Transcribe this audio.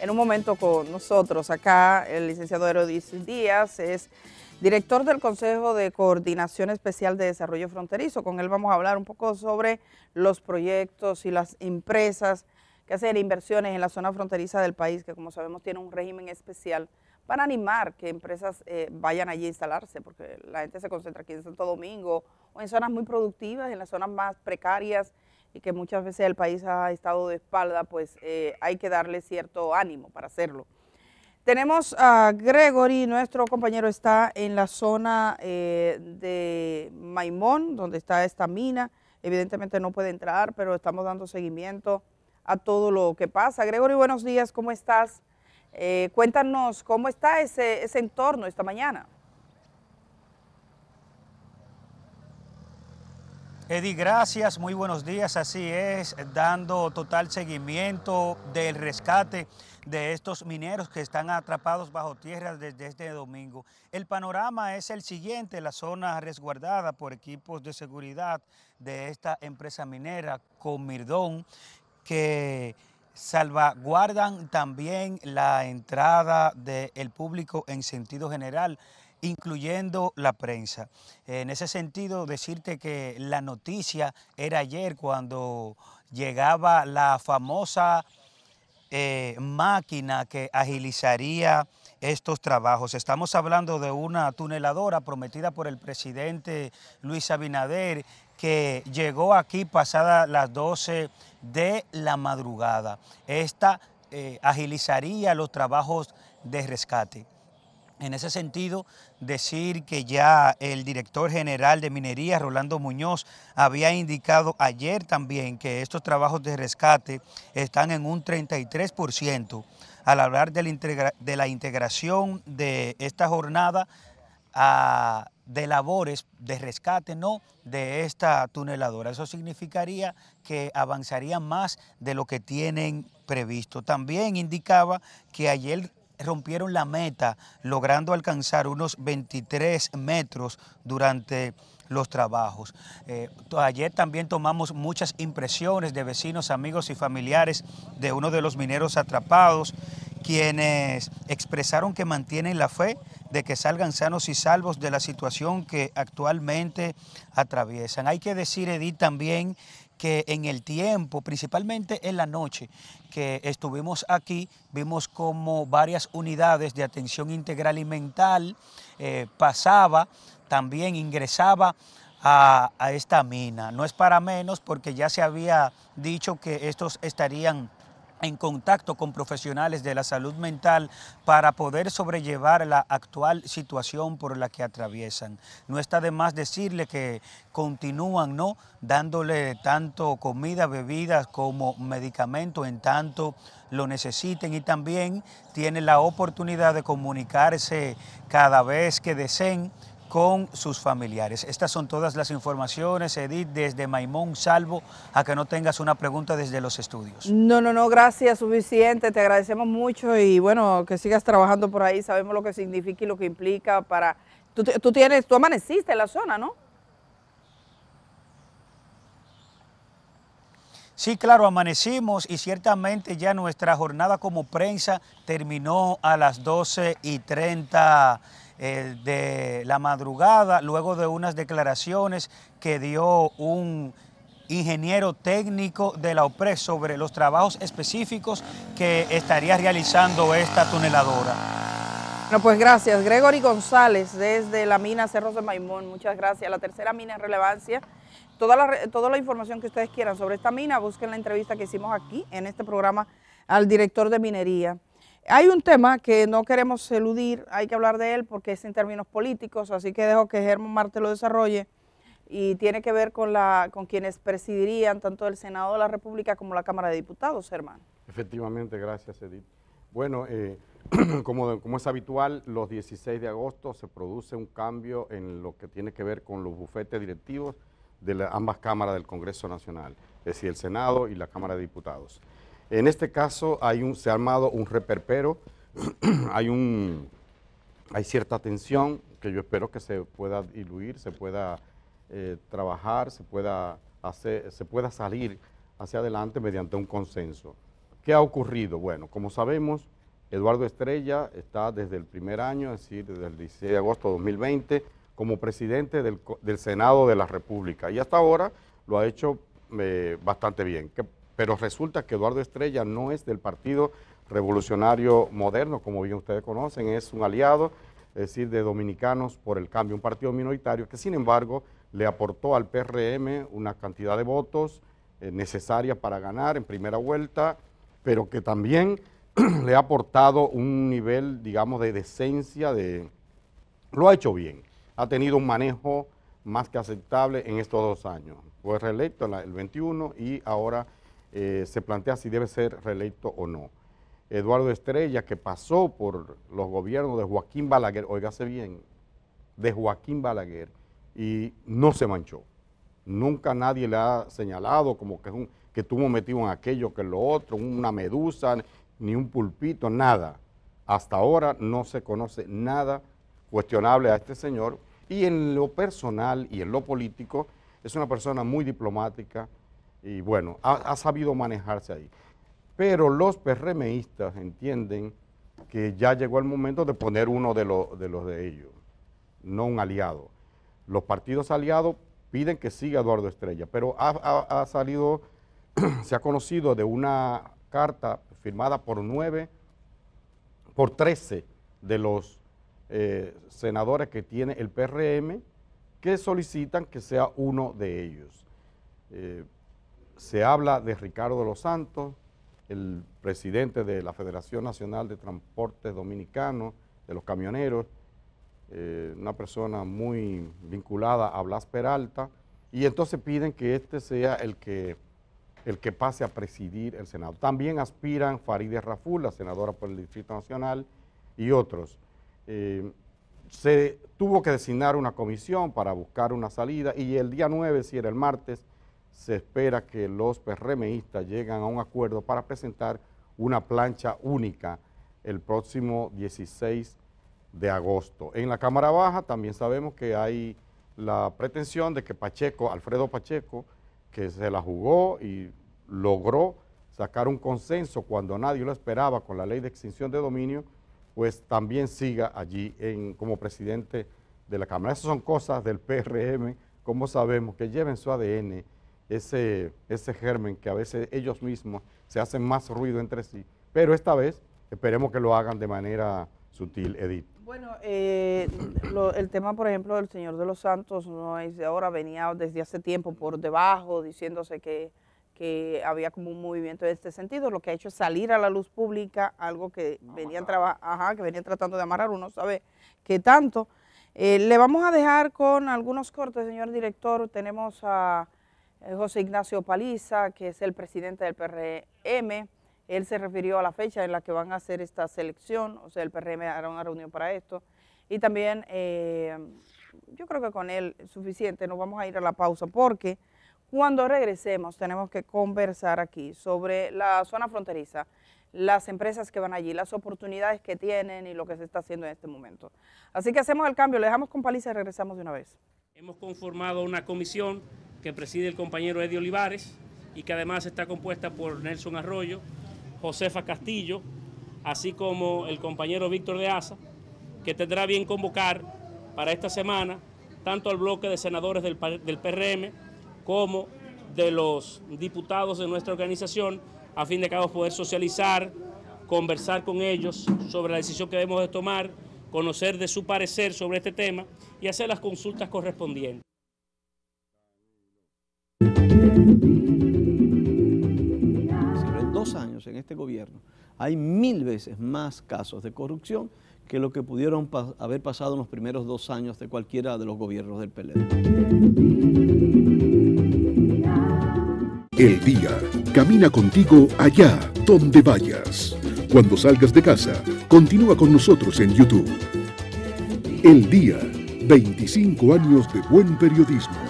en un momento con nosotros acá el licenciado Herodis Díaz, es director del Consejo de Coordinación Especial de Desarrollo Fronterizo. Con él vamos a hablar un poco sobre los proyectos y las empresas que hacen inversiones en la zona fronteriza del país, que como sabemos tiene un régimen especial para animar que empresas eh, vayan allí a instalarse, porque la gente se concentra aquí en Santo Domingo o en zonas muy productivas, en las zonas más precarias, y que muchas veces el país ha estado de espalda, pues eh, hay que darle cierto ánimo para hacerlo. Tenemos a Gregory, nuestro compañero está en la zona eh, de Maimón, donde está esta mina. Evidentemente no puede entrar, pero estamos dando seguimiento a todo lo que pasa. Gregory, buenos días, ¿cómo estás? Eh, cuéntanos cómo está ese entorno esta mañana. Eddie, gracias, muy buenos días, así es, dando total seguimiento del rescate de estos mineros que están atrapados bajo tierra desde este domingo. El panorama es el siguiente, la zona resguardada por equipos de seguridad de esta empresa minera Comirdón, que salvaguardan también la entrada del público en sentido general incluyendo la prensa. En ese sentido, decirte que la noticia era ayer cuando llegaba la famosa eh, máquina que agilizaría estos trabajos. Estamos hablando de una tuneladora prometida por el presidente Luis Abinader que llegó aquí pasadas las 12 de la madrugada. Esta eh, agilizaría los trabajos de rescate. En ese sentido, decir que ya el director general de minería, Rolando Muñoz, había indicado ayer también que estos trabajos de rescate están en un 33% al hablar de la, integración de esta jornada ah, de labores de rescate, no de esta tuneladora. Eso significaría que avanzaría más de lo que tienen previsto. También indicaba que ayer rompieron la meta, logrando alcanzar unos 23 metros durante los trabajos. Eh, ayer también tomamos muchas impresiones de vecinos, amigos y familiares de uno de los mineros atrapados, quienes expresaron que mantienen la fe de que salgan sanos y salvos de la situación que actualmente atraviesan. Hay que decir, Edith, también que en el tiempo, principalmente en la noche que estuvimos aquí, vimos como varias unidades de atención integral y mental eh, pasaba, también ingresaba a esta mina. No es para menos porque ya se había dicho que estos estarían en contacto con profesionales de la salud mental para poder sobrellevar la actual situación por la que atraviesan. No está de más decirle que continúan ¿no? dándole tanto comida, bebidas como medicamento en tanto lo necesiten y también tienen la oportunidad de comunicarse cada vez que deseen con sus familiares. Estas son todas las informaciones, Edith, desde Maimón, salvo a que no tengas una pregunta desde los estudios. No, no, no, gracias, suficiente, te agradecemos mucho y bueno, que sigas trabajando por ahí, sabemos lo que significa y lo que implica para... Tú, tienes, tú amaneciste en la zona, ¿no? Sí, claro, amanecimos y ciertamente ya nuestra jornada como prensa terminó a las 12 y 30 de la madrugada, luego de unas declaraciones que dio un ingeniero técnico de la OPRE sobre los trabajos específicos que estaría realizando esta tuneladora. Bueno, pues gracias. Gregory González, desde la mina Cerros de Maimón, muchas gracias. La tercera mina en relevancia. Toda toda la información que ustedes quieran sobre esta mina, busquen la entrevista que hicimos aquí en este programa al director de minería. Hay un tema que no queremos eludir, hay que hablar de él porque es en términos políticos, así que dejo que Germán Marte lo desarrolle y tiene que ver con, la, con quienes presidirían tanto el Senado de la República como la Cámara de Diputados, Germán. Efectivamente, gracias Edith. Bueno, eh, como, es habitual, los 16 de agosto se produce un cambio en lo que tiene que ver con los bufetes directivos de ambas cámaras del Congreso Nacional, es decir, el Senado y la Cámara de Diputados. En este caso hay se ha armado un reperpero, hay, un, hay cierta tensión que yo espero que se pueda diluir, se pueda eh, trabajar, se pueda, se pueda salir hacia adelante mediante un consenso. ¿Qué ha ocurrido? Bueno, como sabemos, Eduardo Estrella está desde el primer año, es decir, desde el 16 de agosto de 2020, como presidente del, Senado de la República. Y hasta ahora lo ha hecho eh, bastante bien. ¿Qué, pero resulta que Eduardo Estrella no es del Partido Revolucionario Moderno, como bien ustedes conocen, es un aliado, es decir, de Dominicanos por el Cambio, un partido minoritario que sin embargo le aportó al PRM una cantidad de votos eh, necesaria para ganar en primera vuelta, pero que también le ha aportado un nivel, digamos, de decencia, de... lo ha hecho bien, ha tenido un manejo más que aceptable en estos dos años. Fue reelecto el 21 y ahora eh, se plantea si debe ser reelecto o no. Eduardo Estrella, que pasó por los gobiernos de Joaquín Balaguer, oígase bien, de Joaquín Balaguer, y no se manchó. Nunca nadie le ha señalado como que, un, que estuvo metido en aquello, que en lo otro, una medusa, ni un pulpito, nada. Hasta ahora no se conoce nada cuestionable a este señor. Y en lo personal y en lo político, es una persona muy diplomática, y bueno, ha, sabido manejarse ahí. Pero los PRMistas entienden que ya llegó el momento de poner uno de, los de ellos, no un aliado. Los partidos aliados piden que siga Eduardo Estrella, pero ha, salido, se ha conocido de una carta firmada por nueve, por trece de los eh, senadores que tiene el PRM que solicitan que sea uno de ellos. Eh, se habla de Ricardo de los Santos, el presidente de la Federación Nacional de Transportes Dominicano, de los camioneros, eh, una persona muy vinculada a Blas Peralta, y entonces piden que este sea el que, el que pase a presidir el Senado. También aspiran Farideh Raful, la senadora por el Distrito Nacional, y otros. Eh, se tuvo que designar una comisión para buscar una salida y el día 9, si era el martes, se espera que los PRMistas lleguen a un acuerdo para presentar una plancha única el próximo 16 de agosto. En la Cámara Baja también sabemos que hay la pretensión de que Pacheco, Alfredo Pacheco, que se la jugó y logró sacar un consenso cuando nadie lo esperaba con la ley de extinción de dominio, pues también siga allí en, como presidente de la Cámara. Esas son cosas del PRM, como sabemos, que lleven su ADN ese, ese germen que a veces ellos mismos se hacen más ruido entre sí. Pero esta vez esperemos que lo hagan de manera sutil, Edith. Bueno, eh, el tema, por ejemplo, del Señor de los Santos no es de ahora, venía desde hace tiempo por debajo diciéndose que, había como un movimiento en este sentido. Lo que ha hecho es salir a la luz pública, algo que, venían, ajá, que venían tratando de amarrar, uno sabe qué tanto. Eh, le vamos a dejar con algunos cortes, señor director. Tenemos a eh, José Ignacio Paliza, que es el presidente del PRM, él se refirió a la fecha en la que van a hacer esta selección, o sea, el PRM hará una reunión para esto. Y también, eh, yo creo que con él es suficiente, nos vamos a ir a la pausa, porque cuando regresemos tenemos que conversar aquí sobre la zona fronteriza, las empresas que van allí, las oportunidades que tienen y lo que se está haciendo en este momento. Así que hacemos el cambio, le dejamos con paliza y regresamos de una vez. Hemos conformado una comisión que preside el compañero Eddie Olivares y que además está compuesta por Nelson Arroyo, Josefa Castillo, así como el compañero Víctor de Asa, que tendrá bien convocar para esta semana tanto al bloque de senadores del, del PRM como de los diputados de nuestra organización, a fin de que poder socializar, conversar con ellos sobre la decisión que debemos de tomar, conocer de su parecer sobre este tema y hacer las consultas correspondientes en dos años, en este gobierno, hay mil veces más casos de corrupción que lo que pudieron haber pasado en los primeros dos años de cualquiera de los gobiernos del PLD. El día camina contigo allá donde vayas. Cuando salgas de casa, continúa con nosotros en YouTube. El día, 25 años de buen periodismo.